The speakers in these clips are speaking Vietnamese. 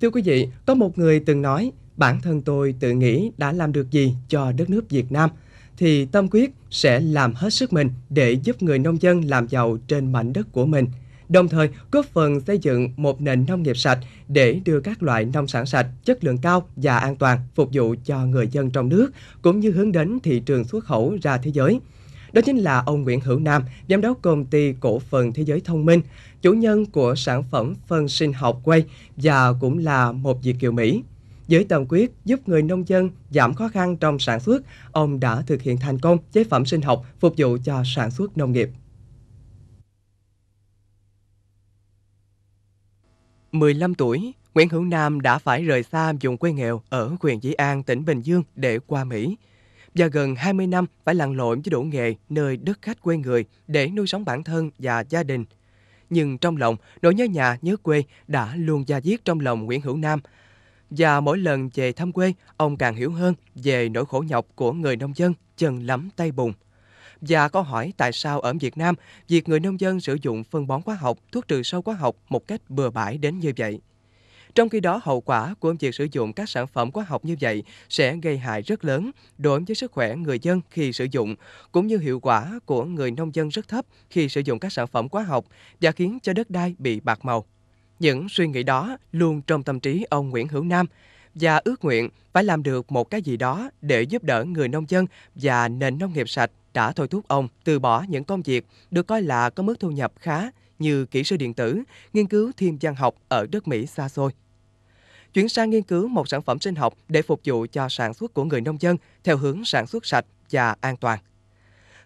Thưa quý vị, có một người từng nói, bản thân tôi tự nghĩ đã làm được gì cho đất nước Việt Nam, thì Tâm Quyết sẽ làm hết sức mình để giúp người nông dân làm giàu trên mảnh đất của mình, đồng thời góp phần xây dựng một nền nông nghiệp sạch để đưa các loại nông sản sạch, chất lượng cao và an toàn phục vụ cho người dân trong nước, cũng như hướng đến thị trường xuất khẩu ra thế giới. Đó chính là ông Nguyễn Hữu Nam, giám đốc công ty cổ phần Thế giới Thông minh, chủ nhân của sản phẩm phân sinh học quay và cũng là một Việt kiều Mỹ. Với tâm quyết giúp người nông dân giảm khó khăn trong sản xuất, ông đã thực hiện thành công chế phẩm sinh học phục vụ cho sản xuất nông nghiệp. 15 tuổi, Nguyễn Hữu Nam đã phải rời xa vùng quê nghèo ở huyện Dĩ An, tỉnh Bình Dương để qua Mỹ và gần 20 năm phải lặn lộn với đổ nghề nơi đất khách quê người để nuôi sống bản thân và gia đình. Nhưng trong lòng, nỗi nhớ nhà nhớ quê đã luôn da diết trong lòng Nguyễn Hữu Nam. Và mỗi lần về thăm quê, ông càng hiểu hơn về nỗi khổ nhọc của người nông dân chân lắm tay bùn. Và có hỏi tại sao ở Việt Nam, việc người nông dân sử dụng phân bón hóa học, thuốc trừ sâu hóa học một cách bừa bãi đến như vậy. Trong khi đó, hậu quả của việc sử dụng các sản phẩm hóa học như vậy sẽ gây hại rất lớn đối với sức khỏe người dân khi sử dụng, cũng như hiệu quả của người nông dân rất thấp khi sử dụng các sản phẩm hóa học và khiến cho đất đai bị bạc màu. Những suy nghĩ đó luôn trong tâm trí ông Nguyễn Hữu Nam và ước nguyện phải làm được một cái gì đó để giúp đỡ người nông dân và nền nông nghiệp sạch đã thôi thúc ông từ bỏ những công việc được coi là có mức thu nhập khá như kỹ sư điện tử, nghiên cứu thiên văn học ở đất Mỹ xa xôi chuyển sang nghiên cứu một sản phẩm sinh học để phục vụ cho sản xuất của người nông dân theo hướng sản xuất sạch và an toàn.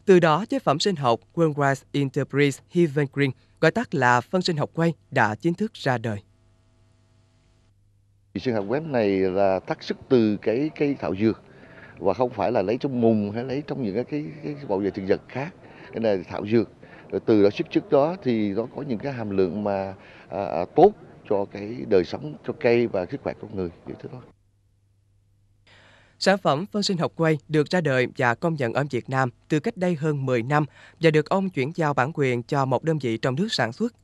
Từ đó, chế phẩm sinh học Worldwide Enterprise Heaven Green, gọi tắt là phân sinh học quay, đã chính thức ra đời. Sinh học web này là tác sức từ cái cây thảo dược và không phải là lấy trong mùng hay lấy trong những cái cái, bộ bảo vệ thực vật khác. Cái này là thảo dược. Rồi từ đó sức trước đó thì nó có những cái hàm lượng mà à, à tốt cho cái đời sống cho cây và sức khỏe con người vậy thôi Sản phẩm phân sinh học quay được ra đời và công nhận ở Việt Nam từ cách đây hơn 10 năm và được ông chuyển giao bản quyền cho một đơn vị trong nước sản xuất.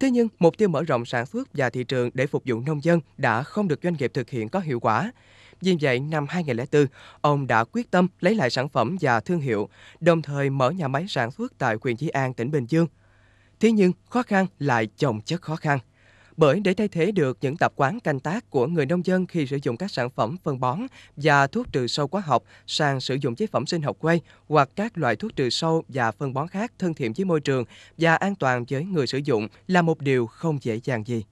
Thế nhưng, mục tiêu mở rộng sản xuất và thị trường để phục vụ nông dân đã không được doanh nghiệp thực hiện có hiệu quả. Vì vậy, năm 2004, ông đã quyết tâm lấy lại sản phẩm và thương hiệu, đồng thời mở nhà máy sản xuất tại huyện Dĩ An, tỉnh Bình Dương. Thế nhưng, khó khăn lại chồng chất khó khăn – bởi để thay thế được những tập quán canh tác của người nông dân khi sử dụng các sản phẩm phân bón và thuốc trừ sâu hóa học sang sử dụng chế phẩm sinh học quay hoặc các loại thuốc trừ sâu và phân bón khác thân thiện với môi trường và an toàn với người sử dụng là một điều không dễ dàng gì.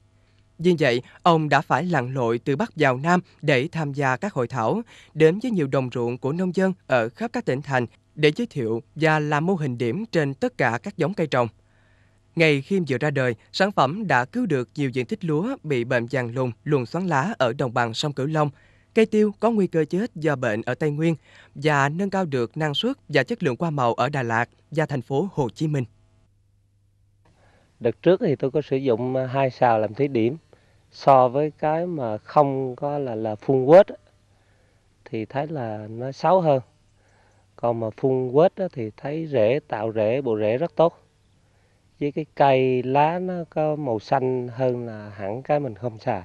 Vì vậy, ông đã phải lặn lội từ Bắc vào Nam để tham gia các hội thảo, đến với nhiều đồng ruộng của nông dân ở khắp các tỉnh thành để giới thiệu và làm mô hình điểm trên tất cả các giống cây trồng. Ngày khi vừa ra đời, sản phẩm đã cứu được nhiều diện tích lúa bị bệnh vàng lùn, luồn xoắn lá ở đồng bằng sông Cửu Long. Cây tiêu có nguy cơ chết do bệnh ở Tây Nguyên và nâng cao được năng suất và chất lượng hoa màu ở Đà Lạt và thành phố Hồ Chí Minh. Đợt trước thì tôi có sử dụng à, hai sào làm thí điểm. So với cái mà không có là là phun quết thì thấy là nó xấu hơn. Còn mà phun quết thì thấy rễ tạo rễ bộ rễ rất tốt với cái cây lá nó có màu xanh hơn là hẳn cái mình không xà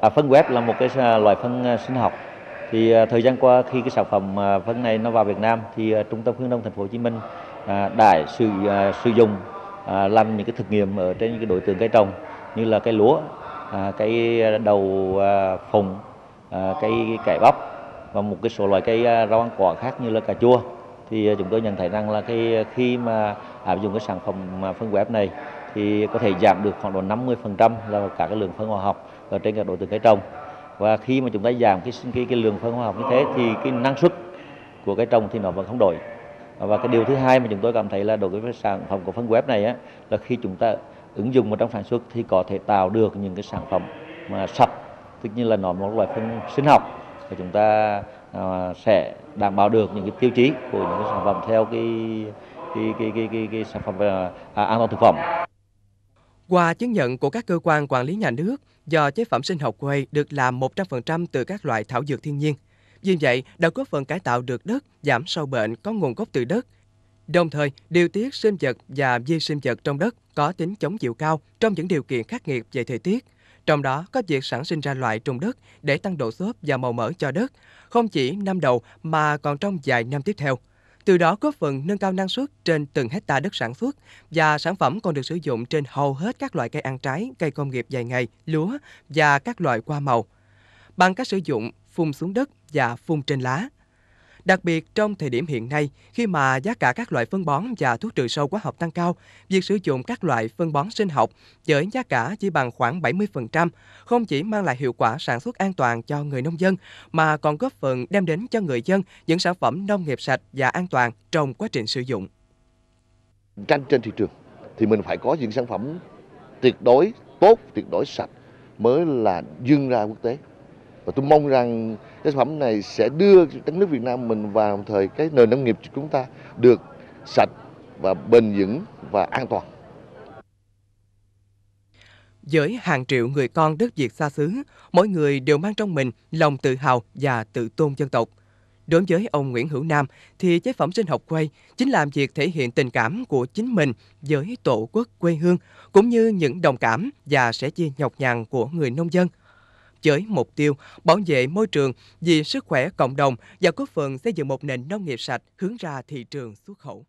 À, phân web là một cái à, loại phân à, sinh học thì à, thời gian qua khi cái sản phẩm phân này nó vào Việt Nam thì trung tâm khuyến nông thành phố Hồ Chí Minh đã sử sử dụng làm những cái thực nghiệm ở trên những cái đối tượng cây trồng như là cây lúa, cây đầu phồng, cây cải bắp và một cái số loại cây rau ăn quả khác như là cà chua thì ờ, chúng tôi nhận thấy rằng là cái ờ, khi mà áp à, dụng cái sản phẩm à, phân web này thì có thể giảm được khoảng độ 50% là cả cái lượng phân hóa học ở trên các đối tượng cây trồng và khi mà chúng ta giảm cái cái, cái lượng phân hóa học như thế thì cái năng suất của cây trồng thì nó vẫn không đổi và cái điều thứ hai mà chúng tôi cảm thấy là đối với sản phẩm của phân web này á, là khi chúng ta ứng dụng vào trong sản xuất thì có thể tạo được những cái sản phẩm mà sạch tức như là nó một loại phân sinh học và chúng ta À, sẽ đảm bảo được những cái tiêu chí của những cái sản phẩm theo cái cái cái cái, cái, cái sản phẩm à, à, an toàn thực phẩm. Qua chứng nhận của các cơ quan quản lý nhà nước, do chế phẩm sinh học quay được làm 100% từ các loại thảo dược thiên nhiên. Vì vậy, đã góp phần cải tạo được đất, giảm sâu bệnh có nguồn gốc từ đất. Đồng thời, điều tiết sinh vật và vi sinh vật trong đất có tính chống chịu cao trong những điều kiện khắc nghiệt về thời tiết – trong đó có việc sản sinh ra loại trùng đất để tăng độ xốp và màu mỡ cho đất, không chỉ năm đầu mà còn trong vài năm tiếp theo. Từ đó góp phần nâng cao năng suất trên từng hecta đất sản xuất và sản phẩm còn được sử dụng trên hầu hết các loại cây ăn trái, cây công nghiệp dài ngày, lúa và các loại hoa màu. Bằng cách sử dụng phun xuống đất và phun trên lá, Đặc biệt trong thời điểm hiện nay, khi mà giá cả các loại phân bón và thuốc trừ sâu hóa học tăng cao, việc sử dụng các loại phân bón sinh học với giá cả chỉ bằng khoảng 70% không chỉ mang lại hiệu quả sản xuất an toàn cho người nông dân mà còn góp phần đem đến cho người dân những sản phẩm nông nghiệp sạch và an toàn trong quá trình sử dụng. Tranh trên thị trường thì mình phải có những sản phẩm tuyệt đối tốt, tuyệt đối sạch mới là dương ra quốc tế. Và tôi mong rằng cái sản phẩm này sẽ đưa đất nước Việt Nam mình vào thời cái nền nông nghiệp của chúng ta được sạch và bền vững và an toàn. Với hàng triệu người con đất Việt xa xứ, mỗi người đều mang trong mình lòng tự hào và tự tôn dân tộc. Đối với ông Nguyễn Hữu Nam thì chế phẩm sinh học quay chính là việc thể hiện tình cảm của chính mình với tổ quốc quê hương cũng như những đồng cảm và sẻ chia nhọc nhằn của người nông dân với mục tiêu bảo vệ môi trường vì sức khỏe cộng đồng và góp phần xây dựng một nền nông nghiệp sạch hướng ra thị trường xuất khẩu.